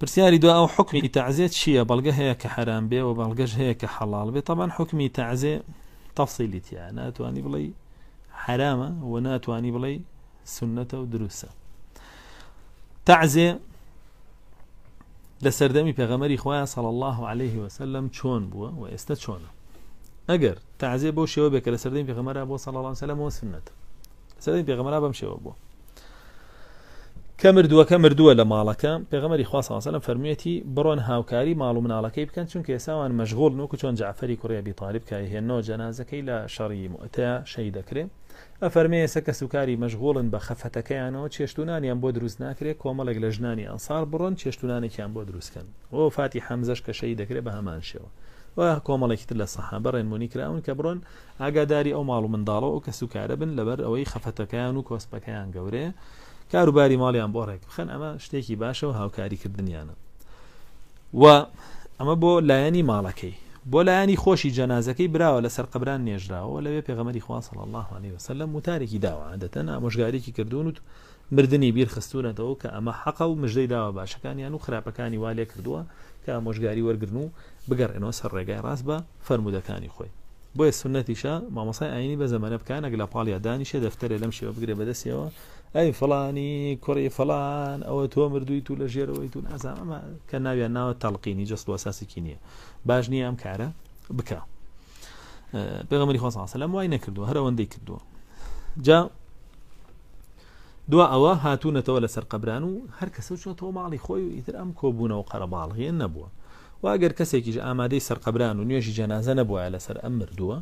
برسياري دو او حكمي تعزي شيا بلقى هيك حرام بي وبلقاش هيك حلال بي طبعا حكمي تعزي تفصيلي تيا انا تواني بلي حرامه وانا تواني بلي سنته ودروسه تعزي لسردمي بيغمري خويا صلى الله عليه وسلم شون بو ويست شون اجر تعزي بو شيو لسردمي بيغمري ابو صلى الله عليه وسلم وسنته لسردمي بيغمري ابو شيو کە مردووەکە مردووە لە ماڵەکە پێغەمەری خواسەسەلم فەرمیەتی بڕۆن هاوکاری ماڵ و مناڵەکەی بکەن چونکە ئێساوان مەژغۆڵ و چۆن جعفری کوڕێبی تاالب کای هێنەوە جەنازەکەی لە شەڕی متەیە شەی دەکرێت ئەفەرمێ ئێسە کە سوکاری مەژغۆڵن بە خەفەتەکەیانەوە چێشتونانیان بۆ دروست ناکرێت کۆمەڵێک لە ژنانی ئەنسار بڕۆن چێشتونانێکیان بۆ دروستکەن ئەو فاتی حەمزەش کە شەی دەکرێت بە هەمان شێوە و کۆمەڵێکی تر لە سەحابە ڕێنمونی کراون کە بڕۆن ئاگاداری ئەو ماڵ و منداڵەوە کە سوکارە بن لەبەر ئەوەی خەفەتەکەیان و کۆسپەکەیان گەورەیە کاروباری ماڵیان بۆ ڕێک بخەن ئەمە شتێکی باشە و هاوکاریکردنیانە و ئەمە بۆ لایەنی ماڵەکەی بۆ لایانی خۆشی جەنازەکەی براوە لەسەر قبران نێژراوە لەوێ پێغەمەری خواصل الله عليه وسلم وتارێکی داوادەتەن ئامۆژگارێکی کردوون و مردنی بیر خستونەتەوە کە ئەمە حەق و مژدەی داوە باشەکانیان و خراپەکانی والێ کردووە کە ئامۆژگاری وەرگن و بگەڕێنەوە سەر ڕێگای ڕاست بە فەرمودەکانی خۆی بۆیە سنەتیشە مامەسای ئاینی بە زەمەە بکانە لە پاڵیا دانیشە دەفتەرێ لەم شێوە بگرێ بەدەستەوە ئەی فلانی کوڕی فلان ئەوە تۆ مردووی تو لە ژێرەوەی تو نازان ئەمە کە ناویان ناوە تەڵقینی جست وساسیکی نییە باش نییە ئەم کارە بکە پێغمەری خۆ سەسەلام وای نەکردووە هەرەوەندەی کردووە جا دو ئەوە هاتوونەتەوە لەسەر قبران و هەر کەسە چۆتەوە ماڵی خۆی و ئیتر ئەم کۆبوونەوە قەرەباڵغیان نەبووە واگەر کەسێکیش ئامادەی سەرقبران و نوێژی جەنازە نەبووە لەسەر ئەم مردووە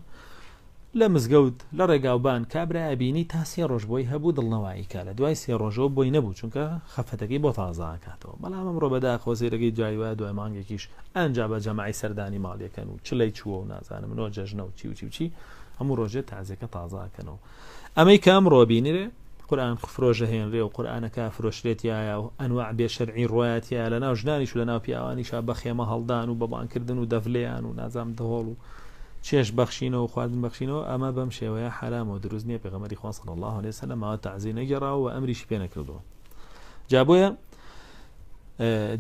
لە مزگەوت لە ڕێگاوبان کابراابینی تا سێ ڕۆژ بۆی هەبوو دڵنەوەیکە لە دوای سێ ڕۆژەوە بۆی نەبوو چونکە خەفەتەکەی بۆ تازانکاتەوە بەڵام ئەمڕۆ بەدا خۆزیرەکەی جایوە دوای مانگێکیش ئەنج بە جەمای سەردانی ماڵیەکەن و چلەی چووە و نازانم منۆ جەژنە و چی و چی و چی هەموو ڕۆژێ تازیەکە تازاکەنەوە ئەمەی کام ڕۆبینرێ قورآان فرۆژە هێنرێ و قورآانەکە فرۆشرێتیایە و ئەنواع بێشەرعی ڕایەتە لە ناو ژنانیش لە ناو پیاوانیش بە خێمە هەڵدان و بەبانکردن و دەفلیان و نازام دەهۆڵ و چێش بەخشینەوە و خواردن بەخشینەوە ئەمە بەم شێوەیە حرام و دروست نییە پێغەمەری خواستن الله لێ سەلەمەوە تعزی نەگەڕاوە و ئەمریش پێ نەکردەوە جابۆیە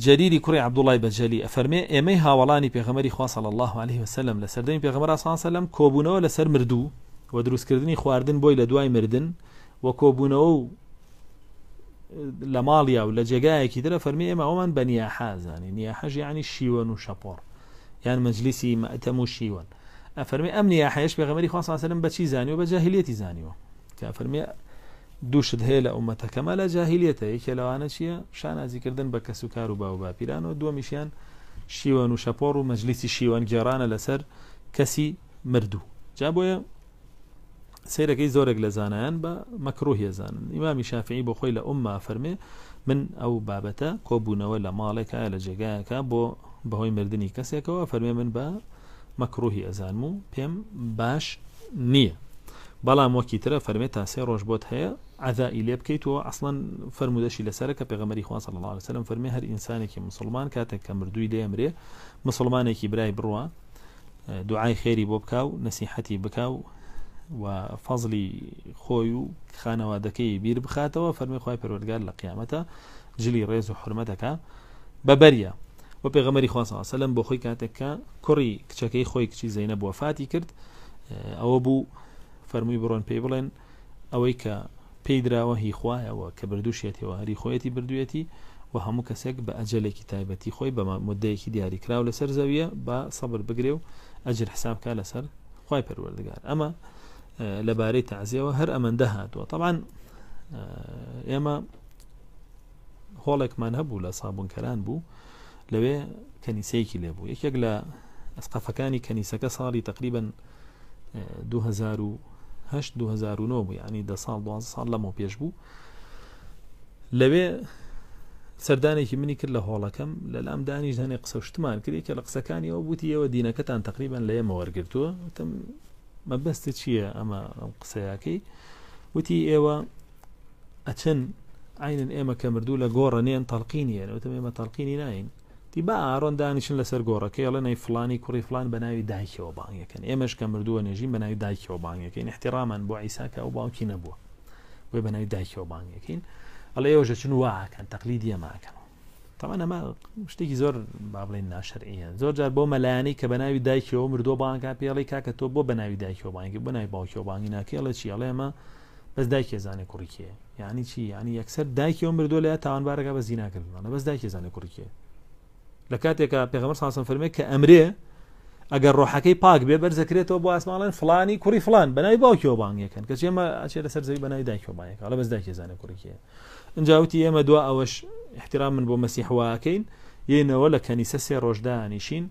جەریری کوڕی عبدوڵای بەجەلی ئەفەرمێ ئێمەی هاوڵانی پێغەمەری خواصل الله عليه وسلم لە سەردەمی پێغەمەرا سانسەلم کۆبوونەوە لەسەر مردوو و دروستکردنی خواردن بۆی لە دوای مردن و کۆبوونەوە و لە ماڵیا و لە جێگایەکی درە فەرمی ئێمە ئەومان بە نیاحازانانی نیاحەژ ینی شیوەن و شەپۆر یان مەجلیسی مەتەم و شیوەن ئەفەرمی ئەمنی یاحەیەش پێغەمەری خواسەرم بەچی زانی و بە جاهیلێتی زانیوە کە فەرمی دووشت هەیە لە ئەومەتەکەمە لە جاهیلێتە یەکێ لەوانە چییە شانازیکردن بە کەس و کار و باو باپیرانەوە دووەمیشیان شیوەن و شەپۆڕ و مەجلیسی شیوەن گێڕانە لەسەر کەسی مردوو جا بۆیە سیرەکەی زۆرێک لە زانایان بە مەکرۆهیە زانن ئیمامی شافعی بۆ خۆی لە ئومما فەرمێ من ئەو بابەتە کۆبوونەوە لە ماڵێکە لە جێگایەکە بۆ بەهۆی مردنی کەسێکەوە فەرمێ من بە مەکرۆهی ئەزانم و پێم باش نییە بەڵام وەکی ترە فەرمێت تا سێ ڕۆژ بۆت هەیە ئەذائی لێ بکەیتەوە ئەسڵەن فرەرمودەشی لەسەر کە پێغمەری خوان سەڵ الله سەرم فەرمی هەر ئینسانێکی مسلمان کاتێک کە مردووی دێمرێ مسلمانێکی برای بڕوە دوعای خێری بۆ بکاو نەسیحەتی بکاو و فەزلی خۆی و خانەوادەکەی بیر بخاتەوە فەرمی خی پەروەگار لە قیامەتە جلی ڕێز و حرمەتەکە بەبەریە و پێغەمەری خوا سەلم بۆ خۆی کاتێککە کوڕی کچەکەی خۆی کچی زینە بۆ فاتی کرد ئەوە بوو فەرمووی بڕۆن پێی بڵێن ئەوەی کە پێی درراوە هی خوایەوە کە بردووشێتەوە هەری خۆیەتی بردوێتی و هەموو کەسێک بە ئەجلێکی تایبەتی خۆی بە مدەیەکی دیاریکراو لەسەر زەویە با سەبر بگرێ و ئەجر حسابکە لەسەر خی پەروەردگار ئەمە لەبارەی تعزیەوە هەر ئەمەندە هاتووە طبعاان ئێمە هۆڵێکمان هەبوو لە سابونکەران بوو لەوێ کەنیسەیەکی لێبوو یەکێک لە ئەسقافەکانی کەنیسەکە ساڵی تقریبن 2009 بوو ینی دە ساڵ 12 سال لەمەوە پێش بوو لەوێ سەردانێکی منی کرد لە هۆڵەکەم لە لام دانیش هەنێ قسە شتمان کردی کە لە قسەکانی ئەو بوتی ئەوە دینەکەتان تقریبان لە ئێمە وەرگتووە وتم مەبەستە چییە ئەمە ئەم قسەیەکەی وتی ئێوە ئەچەن ئاینن ئێمە کە مردوو لە گۆڕەنێن تەلقینیە وتم ئێمە تەلقینی ناین دی با ئارۆن دانیشن لەسەر گۆڕەکە ئەڵە نەی فلانی کوڕی فلان بە ناوی دایکەوە بانگەکەن ئێمەش کە مردووە نێژین بە ناوی دایکەوە بانگەکەین احتیرامان بۆ ئیساکە ئەو باوکی نەبووە بۆی بە ناوی دایکەوە بانگەکەین ئەڵە ئێوەژە چون واکەن تەقلی دیەماکەن تامان ئەمە شتێکی زۆر بابلین ناشرعە زۆر جار بۆ مەلایانی کە بە ناوی دایکەوە مردۆ بانگا پێڵی کاکە تۆ بۆ بە ناوی دایکەوە بانگی بە ناوی باوکەوە بانگی ناکەڵە چیڵێمە بەس دایکێ زانێ کوڕیکێ یانی چی ینی یەکسەر دایکەوە مردۆ لە تاوانبارەکە بە زیناکردمانە بەس دایکێ زانێ کوڕیکێ لە کاتێکە پێغمەر ساسم فەرمی کە ئەمرێ ئەگەر ڕۆحەکەی پاک بێ بەرزەکرێتەوە بۆ ئاسماڵێن فلانی کوری فلان بەنای باوکیەوە بانگەکەن کە ئێمە ئاچێ لە سەرزەوی بەنای دایکۆبانەکە لە بەس داکێزانە کوڕکیە ئەنجاوتی ئێمە دو ئەوەش احترام من بۆ مەسیحواکەین یینەوە لە کەنیسە سێ ڕۆژدانیشین